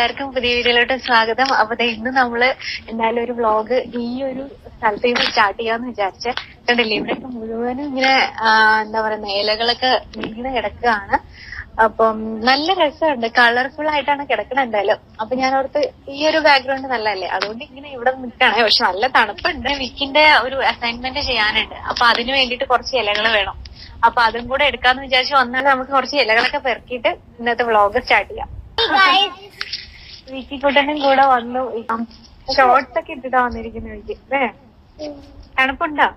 എല്ലാവർക്കും പുതിയ വീഡിയോയിലോട്ട് സ്വാഗതം അപ്പൊ ഇന്ന് നമ്മള് എന്തായാലും ഒരു വ്ളോഗ് ഈ ഒരു സ്ഥലത്ത് നിന്ന് സ്റ്റാർട്ട് ചെയ്യാന്ന് വിചാരിച്ച കണ്ടില്ലേ ഇവിടെയൊക്കെ മുഴുവനും ഇങ്ങനെ എന്താ പറയുന്ന ഇലകളൊക്കെ വീണ് കിടക്കുകയാണ് അപ്പം നല്ല രസമുണ്ട് കളർഫുൾ ആയിട്ടാണ് കിടക്കണത് എന്തായാലും അപ്പൊ ഞാൻ ഓർത്ത് ഈ ഒരു ബാക്ക്ഗ്രൗണ്ട് നല്ലതല്ലേ അതുകൊണ്ട് ഇങ്ങനെ ഇവിടെ നിൽക്കണം പക്ഷെ നല്ല തണുപ്പുണ്ട് വിക്കിന്റെ ഒരു അസൈൻമെന്റ് ചെയ്യാനുണ്ട് അപ്പൊ അതിന് വേണ്ടിയിട്ട് കുറച്ച് ഇലകൾ വേണം അപ്പൊ അതും കൂടെ എടുക്കാന്ന് വിചാരിച്ചു വന്നാൽ നമുക്ക് കുറച്ച് ഇലകളൊക്കെ പെറുക്കിയിട്ട് ഇന്നത്തെ വ്ളോഗ് സ്റ്റാർട്ട് ചെയ്യാം വീട്ടിക്കുട്ടനും കൂടെ വന്നു ഷോർട്സ് ഒക്കെ ഇട്ടിട്ടാ വന്നിരിക്കുന്ന വീട്ടിൽ അല്ലേ തണുപ്പുണ്ടോ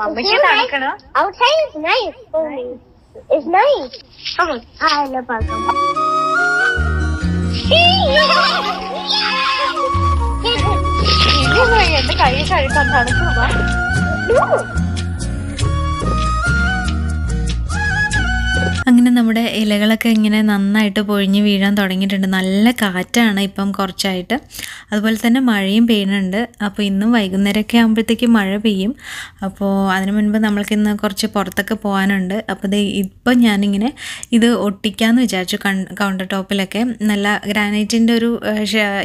മമ്മിക്ക് തണുക്കണോ എന്റെ കൈ കഴിക്കാൻ തണുക്കണോ അങ്ങനെ നമ്മുടെ ഇലകളൊക്കെ ഇങ്ങനെ നന്നായിട്ട് പൊഴിഞ്ഞ് വീഴാൻ തുടങ്ങിയിട്ടുണ്ട് നല്ല കാറ്റാണ് ഇപ്പം കുറച്ചായിട്ട് അതുപോലെ തന്നെ മഴയും പെയ്യുന്നുണ്ട് അപ്പോൾ ഇന്നും വൈകുന്നേരമൊക്കെ ആകുമ്പോഴത്തേക്ക് മഴ പെയ്യും അപ്പോൾ അതിനു മുൻപ് നമ്മൾക്ക് കുറച്ച് പുറത്തൊക്കെ പോകാനുണ്ട് അപ്പോൾ ഇത് ഇപ്പം ഞാനിങ്ങനെ ഇത് ഒട്ടിക്കാമെന്ന് വിചാരിച്ചു കൗണ്ടർ ടോപ്പിലൊക്കെ നല്ല ഗ്രാനൈറ്റിൻ്റെ ഒരു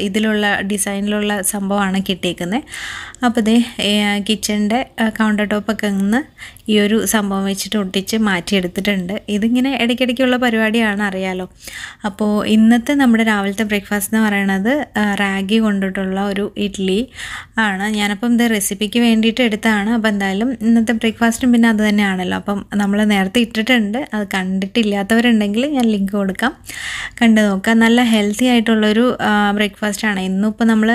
ഇതിലുള്ള ഡിസൈനിലുള്ള സംഭവമാണ് കിട്ടിയേക്കുന്നത് അപ്പോൾ ഇതേ കിച്ചണിൻ്റെ കൗണ്ടർ ടോപ്പൊക്കെ ഇന്ന് ഈ ഒരു സംഭവം വെച്ചിട്ട് ഒട്ടിച്ച് മാറ്റിയെടുത്തിട്ടുണ്ട് ഇതിങ്ങനെ പിന്നെ ഇടയ്ക്കിടയ്ക്കുള്ള പരിപാടിയാണ് അറിയാലോ അപ്പോൾ ഇന്നത്തെ നമ്മുടെ രാവിലത്തെ ബ്രേക്ക്ഫാസ്റ്റ് എന്ന് പറയുന്നത് റാഗി കൊണ്ടിട്ടുള്ള ഒരു ഇഡ്ഡലി ആണ് ഞാനപ്പം ഇത് റെസിപ്പിക്ക് വേണ്ടിയിട്ട് എടുത്താണ് അപ്പോൾ എന്തായാലും ഇന്നത്തെ ബ്രേക്ക്ഫാസ്റ്റും പിന്നെ അത് തന്നെയാണല്ലോ അപ്പം നമ്മൾ നേരത്തെ ഇട്ടിട്ടുണ്ട് അത് കണ്ടിട്ടില്ലാത്തവരുണ്ടെങ്കിൽ ഞാൻ ലിങ്ക് കൊടുക്കാം കണ്ടു നോക്കാം നല്ല ഹെൽത്തി ആയിട്ടുള്ളൊരു ബ്രേക്ക്ഫാസ്റ്റാണ് ഇന്നിപ്പോൾ നമ്മൾ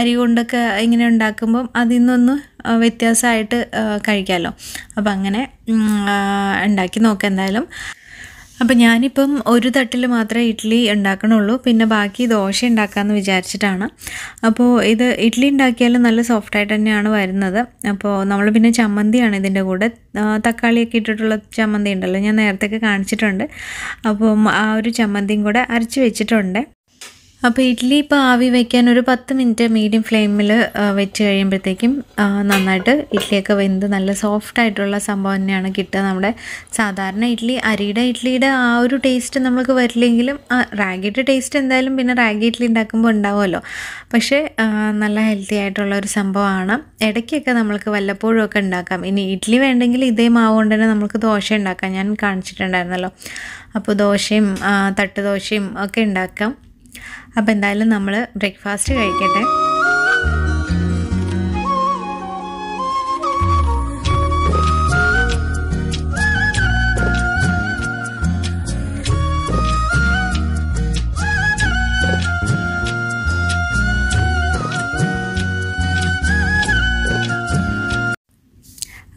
അരി കൊണ്ടൊക്കെ ഇങ്ങനെ ഉണ്ടാക്കുമ്പം അതിൽ നിന്നൊന്ന് വ്യത്യാസമായിട്ട് കഴിക്കാമല്ലോ അപ്പം അങ്ങനെ ഉണ്ടാക്കി നോക്കാം എന്തായാലും അപ്പം ഞാനിപ്പം ഒരു തട്ടിൽ മാത്രമേ ഇഡ്ഡലി ഉണ്ടാക്കണുള്ളൂ പിന്നെ ബാക്കി ദോശ ഉണ്ടാക്കാമെന്ന് വിചാരിച്ചിട്ടാണ് അപ്പോൾ ഇത് ഇഡ്ഡലി ഉണ്ടാക്കിയാലും നല്ല സോഫ്റ്റായിട്ട് തന്നെയാണ് വരുന്നത് അപ്പോൾ നമ്മൾ പിന്നെ ചമ്മന്തിയാണ് ഇതിൻ്റെ കൂടെ തക്കാളിയൊക്കെ ഇട്ടിട്ടുള്ള ചമ്മന്തി ഉണ്ടല്ലോ ഞാൻ നേരത്തെ കാണിച്ചിട്ടുണ്ട് അപ്പം ആ ഒരു ചമ്മന്തിയും കൂടെ അരച്ച് വെച്ചിട്ടുണ്ട് അപ്പോൾ ഇഡ്ഡലി ഇപ്പോൾ ആവി വയ്ക്കാൻ ഒരു പത്ത് മിനിറ്റ് മീഡിയം ഫ്ലെയിമിൽ വെച്ച് കഴിയുമ്പോഴത്തേക്കും നന്നായിട്ട് ഇഡ്ഡലിയൊക്കെ വെന്ത് നല്ല സോഫ്റ്റ് ആയിട്ടുള്ള സംഭവം തന്നെയാണ് കിട്ടുക നമ്മുടെ സാധാരണ ഇഡ്ഡലി അരിയുടെ ഇഡ്ഡലിയുടെ ആ ഒരു ടേസ്റ്റ് നമുക്ക് വരില്ലെങ്കിലും റാഗിയുടെ ടേസ്റ്റ് എന്തായാലും പിന്നെ റാഗി ഇഡ്ഡലി ഉണ്ടാക്കുമ്പോൾ ഉണ്ടാവുമല്ലോ പക്ഷേ നല്ല ഹെൽത്തി ആയിട്ടുള്ള ഒരു സംഭവമാണ് ഇടയ്ക്കൊക്കെ നമുക്ക് വല്ലപ്പോഴും ഒക്കെ ഉണ്ടാക്കാം ഇനി ഇഡ്ഡലി വേണ്ടെങ്കിൽ ഇതേ മാവ് കൊണ്ട് തന്നെ നമുക്ക് ദോശ ഉണ്ടാക്കാം ഞാൻ കാണിച്ചിട്ടുണ്ടായിരുന്നല്ലോ അപ്പോൾ ദോശയും തട്ടുദോശയും ഒക്കെ ഉണ്ടാക്കാം അപ്പോൾ എന്തായാലും നമ്മൾ ബ്രേക്ക്ഫാസ്റ്റ് കഴിക്കട്ടെ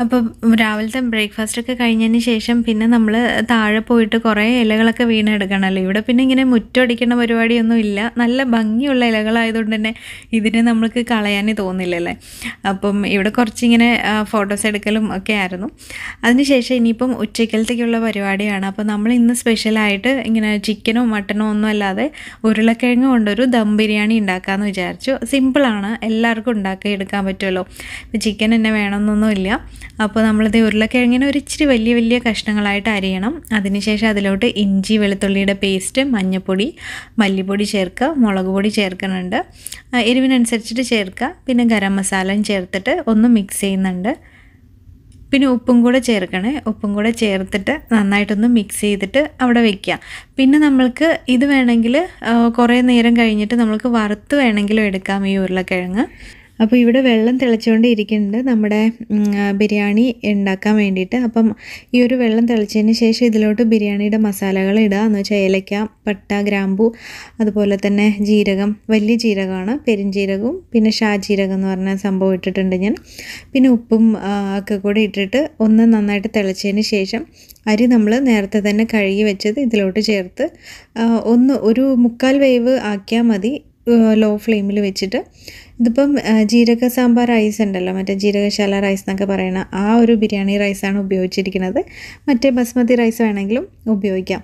അപ്പോൾ രാവിലത്തെ ഒക്കെ കഴിഞ്ഞതിന് ശേഷം പിന്നെ നമ്മൾ താഴെ പോയിട്ട് കുറേ ഇലകളൊക്കെ വീണെടുക്കണമല്ലോ ഇവിടെ പിന്നെ ഇങ്ങനെ മുറ്റടിക്കുന്ന പരിപാടിയൊന്നും ഇല്ല നല്ല ഭംഗിയുള്ള ഇലകളായതുകൊണ്ട് തന്നെ ഇതിനെ നമ്മൾക്ക് കളയാനേ തോന്നില്ലല്ലേ അപ്പം ഇവിടെ കുറച്ചിങ്ങനെ ഫോട്ടോസ് എടുക്കലും ഒക്കെ ആയിരുന്നു അതിനുശേഷം ഇനിയിപ്പം ഉച്ചക്കലത്തേക്കുള്ള പരിപാടിയാണ് അപ്പോൾ നമ്മൾ ഇന്ന് സ്പെഷ്യലായിട്ട് ഇങ്ങനെ ചിക്കനോ മട്ടനോ ഒന്നും അല്ലാതെ ഉരുളക്കിഴങ്ങ് കൊണ്ടൊരു ദം ബിരിയാണി ഉണ്ടാക്കാമെന്ന് വിചാരിച്ചു സിമ്പിളാണ് എല്ലാവർക്കും ഉണ്ടാക്കി എടുക്കാൻ പറ്റുമല്ലോ ചിക്കൻ തന്നെ വേണമെന്നൊന്നുമില്ല അപ്പോൾ നമ്മളിത് ഉരുളക്കിഴങ്ങിനെ ഒരു ഇച്ചിരി വലിയ വലിയ കഷ്ണങ്ങളായിട്ട് അരിയണം അതിനുശേഷം അതിലോട്ട് ഇഞ്ചി വെളുത്തുള്ളിയുടെ പേസ്റ്റ് മഞ്ഞൾപ്പൊടി മല്ലിപ്പൊടി ചേർക്കുക മുളക് പൊടി ചേർക്കുന്നുണ്ട് എരിവിനനുസരിച്ചിട്ട് ചേർക്കുക പിന്നെ ഗരം മസാലയും ചേർത്തിട്ട് ഒന്ന് മിക്സ് ചെയ്യുന്നുണ്ട് പിന്നെ ഉപ്പും കൂടെ ചേർക്കണേ ഉപ്പും കൂടെ ചേർത്തിട്ട് നന്നായിട്ടൊന്ന് മിക്സ് ചെയ്തിട്ട് അവിടെ വെക്കുക പിന്നെ നമ്മൾക്ക് ഇത് വേണമെങ്കിൽ കുറേ നേരം കഴിഞ്ഞിട്ട് നമ്മൾക്ക് വറുത്ത് വേണമെങ്കിലും എടുക്കാം ഈ ഉരുളക്കിഴങ്ങ് അപ്പോൾ ഇവിടെ വെള്ളം തിളച്ചുകൊണ്ട് ഇരിക്കുന്നുണ്ട് നമ്മുടെ ബിരിയാണി ഉണ്ടാക്കാൻ വേണ്ടിയിട്ട് അപ്പം ഈ ഒരു വെള്ളം തിളച്ചതിന് ശേഷം ഇതിലോട്ട് ബിരിയാണിയുടെ മസാലകൾ ഇടുക എന്ന് വെച്ചാൽ ഏലയ്ക്ക പട്ട ഗ്രാമ്പു അതുപോലെ തന്നെ ജീരകം വലിയ ജീരകമാണ് പെരിഞ്ജീരകവും പിന്നെ ഷാജീരകം എന്ന് പറഞ്ഞ സംഭവം ഇട്ടിട്ടുണ്ട് ഞാൻ പിന്നെ ഉപ്പും ഒക്കെ കൂടെ ഇട്ടിട്ട് ഒന്ന് നന്നായിട്ട് തിളച്ചതിന് ശേഷം അരി നമ്മൾ നേരത്തെ തന്നെ കഴുകി വെച്ചത് ഇതിലോട്ട് ചേർത്ത് ഒന്ന് ഒരു മുക്കാൽ വേവ് ആക്കിയാൽ മതി ലോ ഫ്ലെയിമിൽ വെച്ചിട്ട് ഇതിപ്പം ജീരക സാമ്പാർ റൈസ് ഉണ്ടല്ലോ മറ്റേ ജീരകശാല റൈസ് എന്നൊക്കെ പറയുന്ന ആ ഒരു ബിരിയാണി റൈസാണ് ഉപയോഗിച്ചിരിക്കുന്നത് മറ്റേ ബസ്മതി റൈസ് വേണമെങ്കിലും ഉപയോഗിക്കാം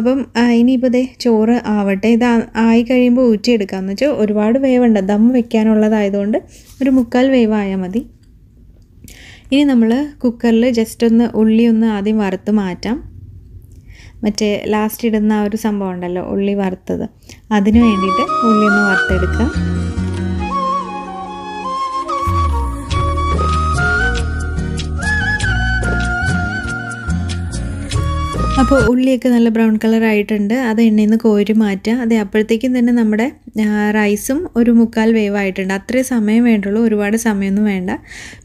അപ്പം ഇനിയിപ്പോൾ ദേ ചോറ് ആവട്ടെ ഇത് ആയി കഴിയുമ്പോൾ ഊറ്റിയെടുക്കാം എന്ന് വെച്ചാൽ ഒരുപാട് വേവുണ്ട് ദം വെക്കാനുള്ളതായതുകൊണ്ട് ഒരു മുക്കാൽ വേവായാൽ മതി ഇനി നമ്മൾ കുക്കറിൽ ജസ്റ്റ് ഒന്ന് ഉള്ളി ഒന്ന് ആദ്യം വറുത്ത് മാറ്റാം മറ്റേ ലാസ്റ്റ് ഇടുന്ന ആ ഒരു സംഭവം ഉണ്ടല്ലോ ഉള്ളി വറുത്തത് അതിന് വേണ്ടിയിട്ട് ഉള്ളി ഒന്ന് വറുത്തെടുക്കുക അപ്പോൾ ഉള്ളിയൊക്കെ നല്ല ബ്രൗൺ കളർ ആയിട്ടുണ്ട് അത് എണ്ണയിൽ നിന്ന് കോരി മാറ്റുക അതേ അപ്പോഴത്തേക്കും തന്നെ നമ്മുടെ റൈസും ഒരു മുക്കാൽ വേവായിട്ടുണ്ട് അത്രയും സമയം വേണ്ടുള്ളൂ ഒരുപാട് സമയമൊന്നും വേണ്ട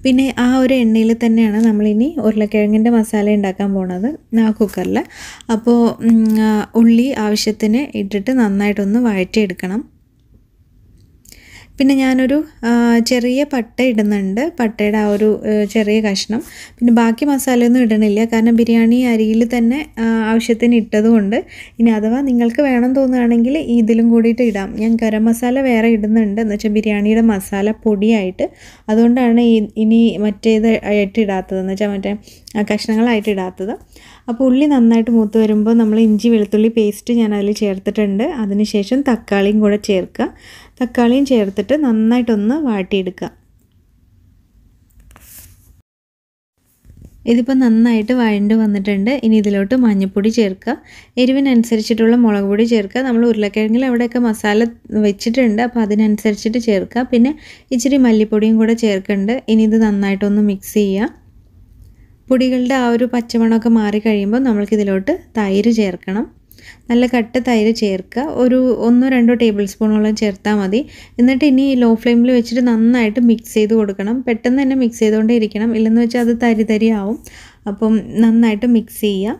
പിന്നെ ആ ഒരു എണ്ണയിൽ തന്നെയാണ് നമ്മളിനി ഉരുളക്കിഴങ്ങിൻ്റെ മസാല ഉണ്ടാക്കാൻ പോണത് ആ കുക്കറിൽ അപ്പോൾ ഉള്ളി ആവശ്യത്തിന് ഇട്ടിട്ട് നന്നായിട്ടൊന്ന് വഴറ്റിയെടുക്കണം പിന്നെ ഞാനൊരു ചെറിയ പട്ട ഇടുന്നുണ്ട് പട്ടയുടെ ആ ഒരു ചെറിയ കഷ്ണം പിന്നെ ബാക്കി മസാലയൊന്നും ഇടണില്ല കാരണം ബിരിയാണി അരിയിൽ തന്നെ ആവശ്യത്തിന് ഇട്ടതുകൊണ്ട് ഇനി അഥവാ നിങ്ങൾക്ക് വേണം തോന്നുകയാണെങ്കിൽ ഇതിലും കൂടിയിട്ട് ഇടാം ഞാൻ ഗരം മസാല വേറെ ഇടുന്നുണ്ട് എന്ന് വെച്ചാൽ ബിരിയാണിയുടെ മസാല പൊടിയായിട്ട് അതുകൊണ്ടാണ് ഇനി മറ്റേത് ആയിട്ടിടാത്തത് എന്ന് വെച്ചാൽ മറ്റേ കഷ്ണങ്ങളായിട്ട് ഇടാത്തത് അപ്പോൾ ഉള്ളി നന്നായിട്ട് മൂത്ത് വരുമ്പോൾ നമ്മൾ ഇഞ്ചി വെളുത്തുള്ളി പേസ്റ്റ് ഞാൻ അതിൽ ചേർത്തിട്ടുണ്ട് അതിനുശേഷം തക്കാളിയും കൂടെ ചേർക്കുക തക്കാളിയും ചേർത്തിട്ട് നന്നായിട്ടൊന്ന് വാട്ടിയെടുക്കുക ഇതിപ്പോൾ നന്നായിട്ട് വഴണ്ട് വന്നിട്ടുണ്ട് ഇനി ഇതിലോട്ട് മഞ്ഞൾപ്പൊടി ചേർക്കുക എരിവിനനുസരിച്ചിട്ടുള്ള മുളക് പൊടി ചേർക്കുക നമ്മൾ ഉരുളക്കിഴങ്ങിൽ അവിടെയൊക്കെ മസാല വെച്ചിട്ടുണ്ട് അപ്പോൾ അതിനനുസരിച്ചിട്ട് ചേർക്കുക പിന്നെ ഇച്ചിരി മല്ലിപ്പൊടിയും കൂടെ ചേർക്കുന്നുണ്ട് ഇനി ഇത് നന്നായിട്ടൊന്ന് മിക്സ് ചെയ്യുക പൊടികളുടെ ആ ഒരു പച്ചമണമൊക്കെ മാറി കഴിയുമ്പോൾ നമ്മൾക്കിതിലോട്ട് തൈര് ചേർക്കണം നല്ല കട്ട തൈര് ചേർക്കുക ഒരു ഒന്നോ രണ്ടോ ടേബിൾ സ്പൂണോളം ചേർത്താൽ മതി എന്നിട്ട് ഇനി ലോ ഫ്ലെയിമിൽ വെച്ചിട്ട് നന്നായിട്ട് മിക്സ് ചെയ്ത് കൊടുക്കണം പെട്ടെന്ന് തന്നെ മിക്സ് ചെയ്തുകൊണ്ടേ ഇരിക്കണം ഇല്ലെന്ന് വെച്ചാൽ അത് തരി തരി ആവും അപ്പം നന്നായിട്ട് മിക്സ് ചെയ്യുക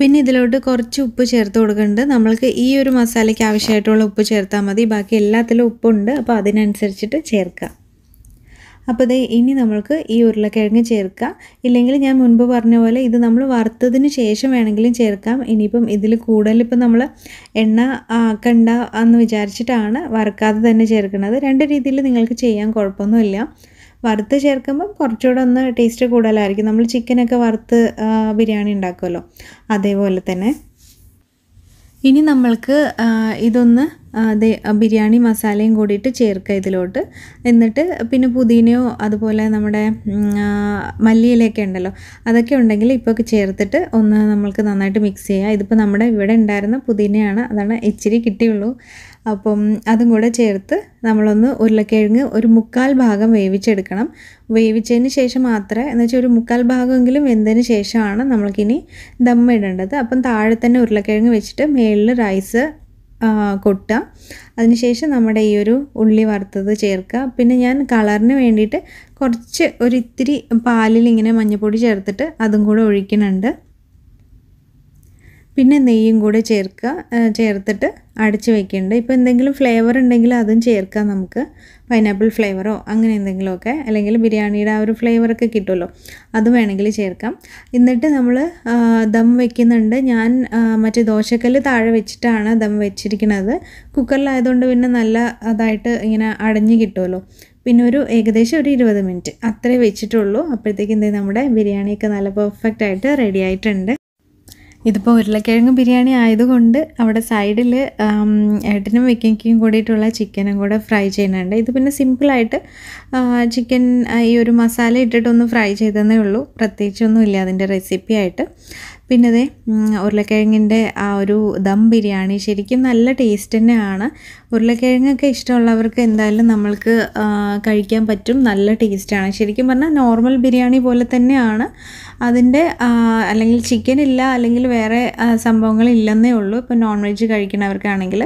പിന്നെ ഇതിലോട്ട് കുറച്ച് ഉപ്പ് ചേർത്ത് കൊടുക്കുന്നുണ്ട് നമ്മൾക്ക് ഈ ഒരു മസാലയ്ക്ക് ആവശ്യമായിട്ടുള്ള ഉപ്പ് ചേർത്താൽ മതി ബാക്കി എല്ലാത്തിലും ഉപ്പുണ്ട് അപ്പോൾ അതിനനുസരിച്ചിട്ട് ചേർക്കാം അപ്പോൾ ദേ ഇനി നമ്മൾക്ക് ഈ ഉരുളക്കിഴങ്ങ് ചേർക്കാം ഇല്ലെങ്കിൽ ഞാൻ മുൻപ് പറഞ്ഞ പോലെ ഇത് നമ്മൾ വറുത്തതിന് ശേഷം വേണമെങ്കിലും ചേർക്കാം ഇനിയിപ്പം ഇതിൽ കൂടുതലിപ്പം നമ്മൾ എണ്ണ ആക്കണ്ട എന്ന് വിചാരിച്ചിട്ടാണ് വറുക്കാതെ തന്നെ ചേർക്കുന്നത് രണ്ട് രീതിയിൽ നിങ്ങൾക്ക് ചെയ്യാൻ കുഴപ്പമൊന്നുമില്ല വറുത്ത് ചേർക്കുമ്പം കുറച്ചുകൂടെ ഒന്ന് ടേസ്റ്റ് കൂടുതലായിരിക്കും നമ്മൾ ചിക്കനൊക്കെ വറുത്ത് ബിരിയാണി ഉണ്ടാക്കുമല്ലോ അതേപോലെ തന്നെ ഇനി നമ്മൾക്ക് ഇതൊന്ന് അത് ബിരിയാണി മസാലയും കൂടിയിട്ട് ചേർക്കുക ഇതിലോട്ട് എന്നിട്ട് പിന്നെ പുതിനയോ അതുപോലെ നമ്മുടെ മല്ലിയിലൊക്കെ ഉണ്ടല്ലോ അതൊക്കെ ഉണ്ടെങ്കിൽ ഇപ്പോൾ ചേർത്തിട്ട് ഒന്ന് നമ്മൾക്ക് നന്നായിട്ട് മിക്സ് ചെയ്യാം ഇതിപ്പോൾ നമ്മുടെ ഇവിടെ ഉണ്ടായിരുന്ന പുതിനയാണ് അതാണ് ഇച്ചിരി കിട്ടിയുള്ളൂ അപ്പം അതും കൂടെ ചേർത്ത് നമ്മളൊന്ന് ഉരുളക്കിഴങ്ങ് ഒരു മുക്കാൽ ഭാഗം വേവിച്ചെടുക്കണം വേവിച്ചതിന് ശേഷം മാത്രമേ എന്ന് വെച്ചാൽ ഒരു മുക്കാൽ ഭാഗമെങ്കിലും വെന്തതിന് ശേഷമാണ് നമ്മൾക്കിനി ദമ്മ ഇടേണ്ടത് അപ്പം താഴെ തന്നെ ഉരുളക്കിഴങ്ങ് വെച്ചിട്ട് മേളിൽ റൈസ് കൊട്ടുക അതിനുശേഷം നമ്മുടെ ഈ ഒരു ഉള്ളി വറുത്തത് ചേർക്കുക പിന്നെ ഞാൻ കളറിന് വേണ്ടിയിട്ട് കുറച്ച് ഒരു ഇത്തിരി പാലിൽ ഇങ്ങനെ മഞ്ഞൾപ്പൊടി ചേർത്തിട്ട് അതും കൂടെ ഒഴിക്കുന്നുണ്ട് പിന്നെ നെയ്യും കൂടെ ചേർക്കുക ചേർത്തിട്ട് അടച്ച് വെക്കേണ്ടത് ഇപ്പോൾ എന്തെങ്കിലും ഫ്ലേവർ ഉണ്ടെങ്കിൽ അതും ചേർക്കാം നമുക്ക് പൈനാപ്പിൾ ഫ്ലേവറോ അങ്ങനെ എന്തെങ്കിലുമൊക്കെ അല്ലെങ്കിൽ ബിരിയാണിയുടെ ആ ഒരു ഫ്ലേവറൊക്കെ കിട്ടുമല്ലോ അത് വേണമെങ്കിൽ ചേർക്കാം എന്നിട്ട് നമ്മൾ ദം വെക്കുന്നുണ്ട് ഞാൻ മറ്റേ ദോശക്കല്ല് താഴെ വെച്ചിട്ടാണ് ദം വെച്ചിരിക്കുന്നത് കുക്കറിലായതുകൊണ്ട് പിന്നെ നല്ല അതായിട്ട് ഇങ്ങനെ അടഞ്ഞ് കിട്ടുമല്ലോ പിന്നെ ഒരു ഏകദേശം ഒരു ഇരുപത് മിനിറ്റ് അത്രേ വെച്ചിട്ടുള്ളൂ അപ്പോഴത്തേക്കും എന്തേ നമ്മുടെ ബിരിയാണിയൊക്കെ നല്ല പെർഫെക്റ്റ് ആയിട്ട് റെഡി ആയിട്ടുണ്ട് ഇതിപ്പോൾ ഉരുളക്കിഴങ്ങ് ബിരിയാണി ആയതുകൊണ്ട് അവിടെ സൈഡിൽ ഏട്ടനും വെക്കയ്ക്കും കൂടിയിട്ടുള്ള ചിക്കനും കൂടെ ഫ്രൈ ചെയ്യുന്നുണ്ട് ഇത് പിന്നെ സിമ്പിളായിട്ട് ചിക്കൻ ഈ ഒരു മസാല ഇട്ടിട്ടൊന്ന് ഫ്രൈ ചെയ്തതേ ഉള്ളൂ പ്രത്യേകിച്ചൊന്നുമില്ല അതിൻ്റെ റെസിപ്പി ആയിട്ട് പിന്നെ അതെ ഉരുളക്കിഴങ്ങിൻ്റെ ആ ഒരു ദം ബിരിയാണി ശരിക്കും നല്ല ടേസ്റ്റ് തന്നെയാണ് ഉരുളക്കിഴങ്ങൊക്കെ ഇഷ്ടമുള്ളവർക്ക് എന്തായാലും നമ്മൾക്ക് കഴിക്കാൻ പറ്റും നല്ല ടേസ്റ്റാണ് ശരിക്കും പറഞ്ഞാൽ നോർമൽ ബിരിയാണി പോലെ തന്നെയാണ് അതിൻ്റെ അല്ലെങ്കിൽ ചിക്കൻ ഇല്ല അല്ലെങ്കിൽ വേറെ സംഭവങ്ങൾ ഇല്ലെന്നേ ഉള്ളൂ ഇപ്പോൾ നോൺ വെജ് കഴിക്കുന്നവർക്കാണെങ്കിൽ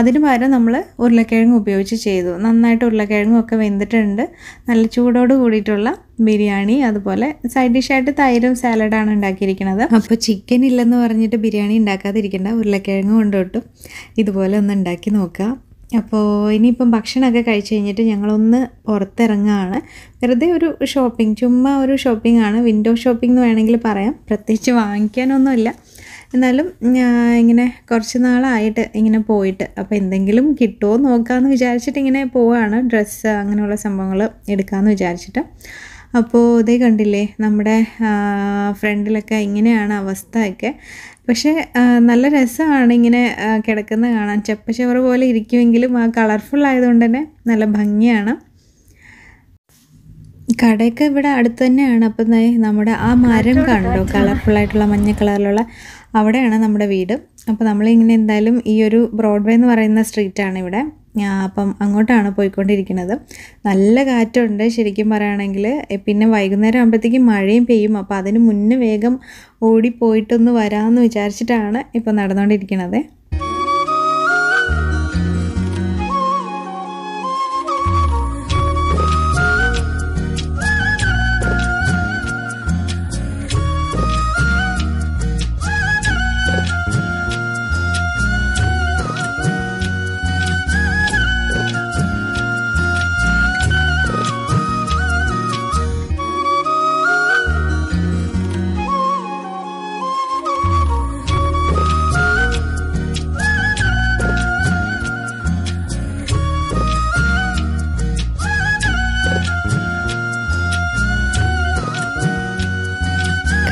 അതിന് പകരം നമ്മൾ ഉരുളക്കിഴങ്ങ് ഉപയോഗിച്ച് ചെയ്തു നന്നായിട്ട് ഉരുളക്കിഴങ്ങൊക്കെ വെന്തിട്ടുണ്ട് നല്ല ചൂടോട് കൂടിയിട്ടുള്ള ബിരിയാണി അതുപോലെ സൈഡ് ഡിഷായിട്ട് തൈരും സാലഡാണ് ഉണ്ടാക്കിയിരിക്കുന്നത് അപ്പോൾ ചിക്കൻ ഇല്ലെന്ന് പറഞ്ഞിട്ട് ബിരിയാണി ഉണ്ടാക്കാതിരിക്കേണ്ട ഉരുളക്കിഴങ്ങ് കൊണ്ടോട്ടും ഇതുപോലെ ഒന്ന് ഉണ്ടാക്കി നോക്കുക അപ്പോൾ ഇനിയിപ്പം ഭക്ഷണമൊക്കെ കഴിച്ച് കഴിഞ്ഞിട്ട് ഞങ്ങളൊന്ന് പുറത്തിറങ്ങുകയാണ് വെറുതെ ഒരു ഷോപ്പിംഗ് ചുമ്മാ ഒരു ഷോപ്പിംഗ് ആണ് വിൻഡോ ഷോപ്പിംഗ് എന്ന് വേണമെങ്കിൽ പറയാം പ്രത്യേകിച്ച് വാങ്ങിക്കാനൊന്നുമില്ല എന്നാലും ഇങ്ങനെ കുറച്ച് നാളായിട്ട് ഇങ്ങനെ പോയിട്ട് അപ്പോൾ എന്തെങ്കിലും കിട്ടുമോ നോക്കാമെന്ന് വിചാരിച്ചിട്ട് ഇങ്ങനെ പോവുകയാണ് ഡ്രസ്സ് അങ്ങനെയുള്ള സംഭവങ്ങൾ എടുക്കാമെന്ന് വിചാരിച്ചിട്ട് അപ്പോൾ ഇതേ കണ്ടില്ലേ നമ്മുടെ ഫ്രണ്ടിലൊക്കെ ഇങ്ങനെയാണ് അവസ്ഥയൊക്കെ പക്ഷേ നല്ല രസമാണ് ഇങ്ങനെ കിടക്കുന്ന കാണാൻ ചെപ്പച്ചോറ് പോലെ ഇരിക്കുമെങ്കിലും ആ കളർഫുൾ ആയതുകൊണ്ട് തന്നെ നല്ല ഭംഗിയാണ് കടയൊക്കെ ഇവിടെ അടുത്ത് തന്നെയാണ് അപ്പം നമ്മുടെ ആ മരം കണ്ടോ കളർഫുള്ളായിട്ടുള്ള മഞ്ഞ കളറിലുള്ള അവിടെയാണ് നമ്മുടെ വീട് അപ്പോൾ നമ്മളിങ്ങനെ എന്തായാലും ഈ ഒരു ബ്രോഡ്വേ എന്ന് പറയുന്ന സ്ട്രീറ്റാണ് ഇവിടെ അപ്പം അങ്ങോട്ടാണ് പോയിക്കൊണ്ടിരിക്കുന്നത് നല്ല കാറ്റുണ്ട് ശരിക്കും പറയുകയാണെങ്കിൽ പിന്നെ വൈകുന്നേരം ആകുമ്പോഴത്തേക്കും മഴയും പെയ്യും അപ്പോൾ അതിന് മുന്നേ വേഗം ഓടിപ്പോയിട്ടൊന്ന് വരാമെന്ന് വിചാരിച്ചിട്ടാണ് ഇപ്പോൾ നടന്നുകൊണ്ടിരിക്കുന്നത്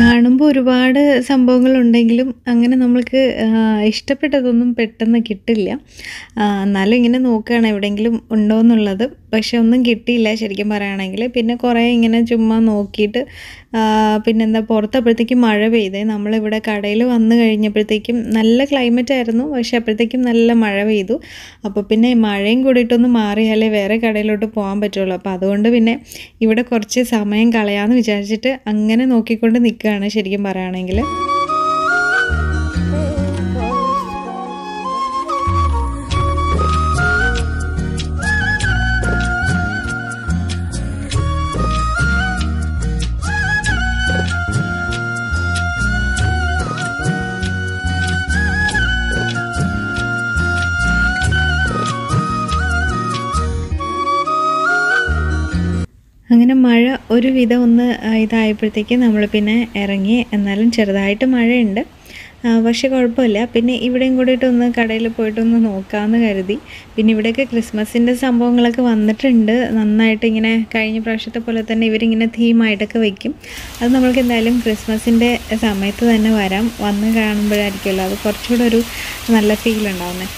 കാണുമ്പോൾ ഒരുപാട് സംഭവങ്ങളുണ്ടെങ്കിലും അങ്ങനെ നമ്മൾക്ക് ഇഷ്ടപ്പെട്ടതൊന്നും പെട്ടെന്ന് കിട്ടില്ല എന്നാലും ഇങ്ങനെ നോക്കുകയാണ് എവിടെയെങ്കിലും ഉണ്ടോ എന്നുള്ളത് പക്ഷെ ഒന്നും കിട്ടിയില്ല ശരിക്കും പറയുകയാണെങ്കിൽ പിന്നെ കുറേ ഇങ്ങനെ ചുമ്മാ നോക്കിയിട്ട് പിന്നെന്താ പുറത്തപ്പോഴത്തേക്കും മഴ പെയ്തേ നമ്മളിവിടെ കടയിൽ വന്നു കഴിഞ്ഞപ്പോഴത്തേക്കും നല്ല ക്ലൈമറ്റ് ആയിരുന്നു പക്ഷെ അപ്പോഴത്തേക്കും നല്ല മഴ പെയ്തു അപ്പോൾ പിന്നെ മഴയും കൂടിയിട്ടൊന്ന് മാറിയാലേ വേറെ കടയിലോട്ട് പോകാൻ പറ്റുള്ളൂ അപ്പോൾ അതുകൊണ്ട് പിന്നെ ഇവിടെ കുറച്ച് സമയം കളയാമെന്ന് വിചാരിച്ചിട്ട് അങ്ങനെ നോക്കിക്കൊണ്ട് നിൽക്കുക നിൽക്കുകയാണ് ശരിക്കും പറയുകയാണെങ്കിൽ അങ്ങനെ മഴ ഒരു വിധം ഒന്ന് ഇതായപ്പോഴത്തേക്ക് നമ്മൾ പിന്നെ ഇറങ്ങി എന്നാലും ചെറുതായിട്ട് മഴയുണ്ട് പക്ഷേ കുഴപ്പമില്ല പിന്നെ ഇവിടെയും കൂടിയിട്ട് ഒന്ന് കടയിൽ പോയിട്ടൊന്ന് നോക്കാമെന്ന് കരുതി പിന്നെ ഇവിടെയൊക്കെ ക്രിസ്മസിൻ്റെ സംഭവങ്ങളൊക്കെ വന്നിട്ടുണ്ട് നന്നായിട്ട് ഇങ്ങനെ കഴിഞ്ഞ പ്രാവശ്യത്തെ പോലെ തന്നെ ഇവരിങ്ങനെ തീമായിട്ടൊക്കെ വെക്കും അത് നമ്മൾക്ക് എന്തായാലും ക്രിസ്മസിൻ്റെ സമയത്ത് തന്നെ വരാം വന്ന് കാണുമ്പോഴായിരിക്കുമല്ലോ അത് കുറച്ചുകൂടെ ഒരു നല്ല ഫീൽ ഉണ്ടാവുന്നത്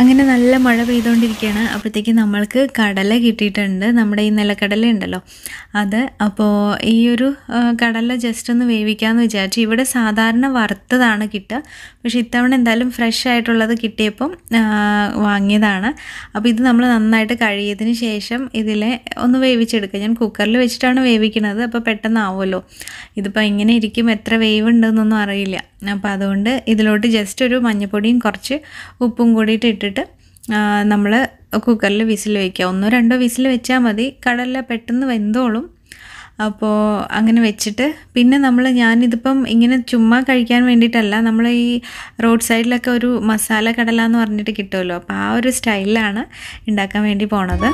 അങ്ങനെ നല്ല മഴ പെയ്തുകൊണ്ടിരിക്കുകയാണ് അപ്പോഴത്തേക്ക് നമ്മൾക്ക് കടല കിട്ടിയിട്ടുണ്ട് നമ്മുടെ ഈ നിലക്കടല ഉണ്ടല്ലോ അത് അപ്പോൾ ഈ ഒരു കടല ജസ്റ്റ് ഒന്ന് വേവിക്കാമെന്ന് വിചാരിച്ചു ഇവിടെ സാധാരണ വറുത്തതാണ് കിട്ടുക പക്ഷേ ഇത്തവണ എന്തായാലും ഫ്രഷ് ആയിട്ടുള്ളത് കിട്ടിയപ്പം വാങ്ങിയതാണ് അപ്പോൾ ഇത് നമ്മൾ നന്നായിട്ട് കഴിയതിന് ശേഷം ഇതിലെ ഒന്ന് വേവിച്ചെടുക്കുക ഞാൻ കുക്കറിൽ വെച്ചിട്ടാണ് വേവിക്കുന്നത് അപ്പോൾ പെട്ടെന്നാവുമല്ലോ ഇതിപ്പോൾ എങ്ങനെ ഇരിക്കും എത്ര വേവ് ഉണ്ടെന്നൊന്നും അറിയില്ല അപ്പോൾ അതുകൊണ്ട് ഇതിലോട്ട് ജസ്റ്റ് ഒരു മഞ്ഞൾപ്പൊടിയും കുറച്ച് ഉപ്പും കൂടിയിട്ട് ഇട്ടിട്ട് നമ്മൾ കുക്കറിൽ വിസിൽ വയ്ക്കുക ഒന്നോ രണ്ടോ വിസിൽ വെച്ചാൽ മതി കടല പെട്ടെന്ന് വെന്തോളും അപ്പോൾ അങ്ങനെ വെച്ചിട്ട് പിന്നെ നമ്മൾ ഞാനിതിപ്പം ഇങ്ങനെ ചുമ്മാ കഴിക്കാൻ വേണ്ടിയിട്ടല്ല നമ്മൾ ഈ റോഡ് സൈഡിലൊക്കെ ഒരു മസാല കടല എന്ന് പറഞ്ഞിട്ട് കിട്ടുമല്ലോ അപ്പോൾ ആ ഒരു സ്റ്റൈലിലാണ് ഉണ്ടാക്കാൻ വേണ്ടി പോണത്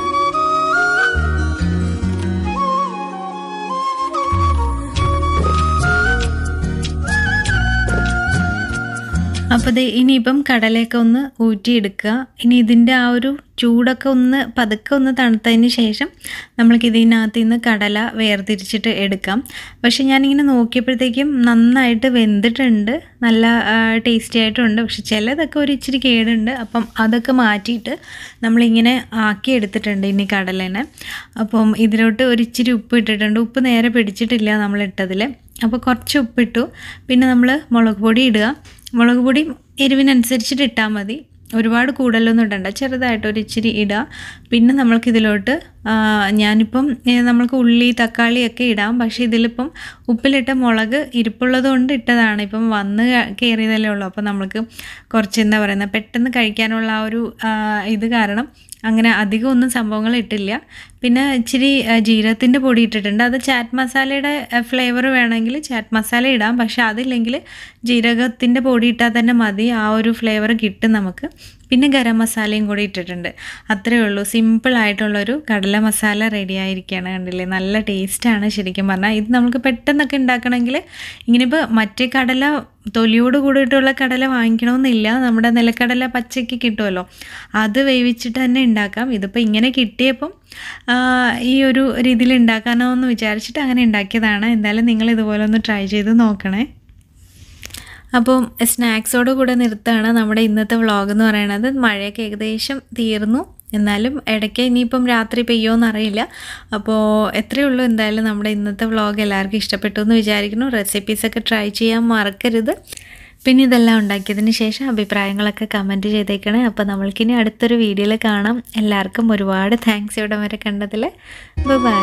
അപ്പോൾ ഇനിയിപ്പം കടലയൊക്കെ ഒന്ന് ഊറ്റിയെടുക്കുക ഇനി ഇതിൻ്റെ ആ ഒരു ചൂടൊക്കെ ഒന്ന് പതുക്കെ ഒന്ന് തണുത്തതിന് ശേഷം നമ്മൾക്ക് ഇതിനകത്ത് നിന്ന് കടല വേർതിരിച്ചിട്ട് എടുക്കാം പക്ഷെ ഞാനിങ്ങനെ നോക്കിയപ്പോഴത്തേക്കും നന്നായിട്ട് വെന്തിട്ടുണ്ട് നല്ല ടേസ്റ്റി ആയിട്ടുണ്ട് പക്ഷെ ചിലതൊക്കെ ഒരു ഇച്ചിരി കേടുണ്ട് അപ്പം അതൊക്കെ മാറ്റിയിട്ട് നമ്മളിങ്ങനെ ആക്കി എടുത്തിട്ടുണ്ട് ഇനി കടലേനെ അപ്പം ഇതിലോട്ട് ഒരു ഇച്ചിരി ഉപ്പ് ഇട്ടിട്ടുണ്ട് ഉപ്പ് നേരെ പിടിച്ചിട്ടില്ല നമ്മൾ അപ്പോൾ കുറച്ച് ഉപ്പിട്ടു പിന്നെ നമ്മൾ മുളക് പൊടി ഇടുക മുളക് പൊടി എരിവിനനുസരിച്ചിട്ട് ഇട്ടാൽ മതി ഒരുപാട് കൂടുതലൊന്നും ഇടണ്ട ചെറുതായിട്ട് ഒരു ഇച്ചിരി ഇടുക പിന്നെ നമ്മൾക്കിതിലോട്ട് ഞാനിപ്പം നമ്മൾക്ക് ഉള്ളി തക്കാളി ഒക്കെ ഇടാം പക്ഷേ ഇതിലിപ്പം ഉപ്പിലിട്ട മുളക് ഇരിപ്പുള്ളത് കൊണ്ട് ഇട്ടതാണ് ഇപ്പം വന്ന് കയറിയതല്ലേ ഉള്ളൂ അപ്പോൾ നമ്മൾക്ക് കുറച്ച് എന്താ പറയുന്നത് പെട്ടെന്ന് കഴിക്കാനുള്ള ആ ഒരു ഇത് കാരണം അങ്ങനെ അധികം ഒന്നും സംഭവങ്ങൾ ഇട്ടില്ല പിന്നെ ഇച്ചിരി ജീരകത്തിൻ്റെ പൊടി ഇട്ടിട്ടുണ്ട് അത് ചാറ്റ് മസാലയുടെ ഫ്ലേവർ വേണമെങ്കിൽ ചാറ്റ് മസാല ഇടാം പക്ഷേ അതില്ലെങ്കിൽ ജീരകത്തിൻ്റെ പൊടി ഇട്ടാൽ തന്നെ മതി ആ ഒരു ഫ്ലേവർ കിട്ടും നമുക്ക് പിന്നെ ഗരം മസാലയും കൂടി ഇട്ടിട്ടുണ്ട് അത്രയേ ഉള്ളൂ സിമ്പിളായിട്ടുള്ളൊരു കടല മസാല റെഡി ആയിരിക്കുകയാണ് കണ്ടില്ലേ നല്ല ടേസ്റ്റാണ് ശരിക്കും പറഞ്ഞാൽ ഇത് നമുക്ക് പെട്ടെന്നൊക്കെ ഉണ്ടാക്കണമെങ്കിൽ ഇങ്ങനിപ്പോൾ മറ്റേ കടല തൊലിയോട് കൂടിയിട്ടുള്ള കടല വാങ്ങിക്കണമെന്നില്ല നമ്മുടെ നിലക്കടല പച്ചയ്ക്ക് കിട്ടുമല്ലോ അത് വേവിച്ചിട്ട് തന്നെ ഉണ്ടാക്കാം ഇതിപ്പോൾ ഇങ്ങനെ കിട്ടിയപ്പം ഈ ഒരു രീതിയിൽ ഉണ്ടാക്കാനോ എന്ന് വിചാരിച്ചിട്ട് അങ്ങനെ ഉണ്ടാക്കിയതാണ് എന്തായാലും നിങ്ങൾ ഇതുപോലെ ഒന്ന് ട്രൈ ചെയ്ത് നോക്കണേ അപ്പം സ്നാക്സോട് കൂടെ നിർത്താണ് നമ്മുടെ ഇന്നത്തെ വ്ളോഗ് എന്ന് പറയുന്നത് മഴയൊക്കെ ഏകദേശം തീർന്നു എന്നാലും ഇടയ്ക്ക് ഇനിയിപ്പം രാത്രി പെയ്യോന്നറിയില്ല അപ്പോൾ എത്രയേ ഉള്ളൂ എന്തായാലും നമ്മുടെ ഇന്നത്തെ വ്ളോഗ് എല്ലാവർക്കും ഇഷ്ടപ്പെട്ടു എന്ന് വിചാരിക്കുന്നു റെസിപ്പീസൊക്കെ ട്രൈ ചെയ്യാൻ മറക്കരുത് പിന്നെ ഇതെല്ലാം ഉണ്ടാക്കിയതിന് ശേഷം അഭിപ്രായങ്ങളൊക്കെ കമൻറ്റ് ചെയ്തേക്കണേ അപ്പോൾ നമ്മൾക്കിനി അടുത്തൊരു വീഡിയോയിൽ കാണാം എല്ലാവർക്കും ഒരുപാട് താങ്ക്സ് ഇവിടം വരെ കണ്ടതിൽ ബൈ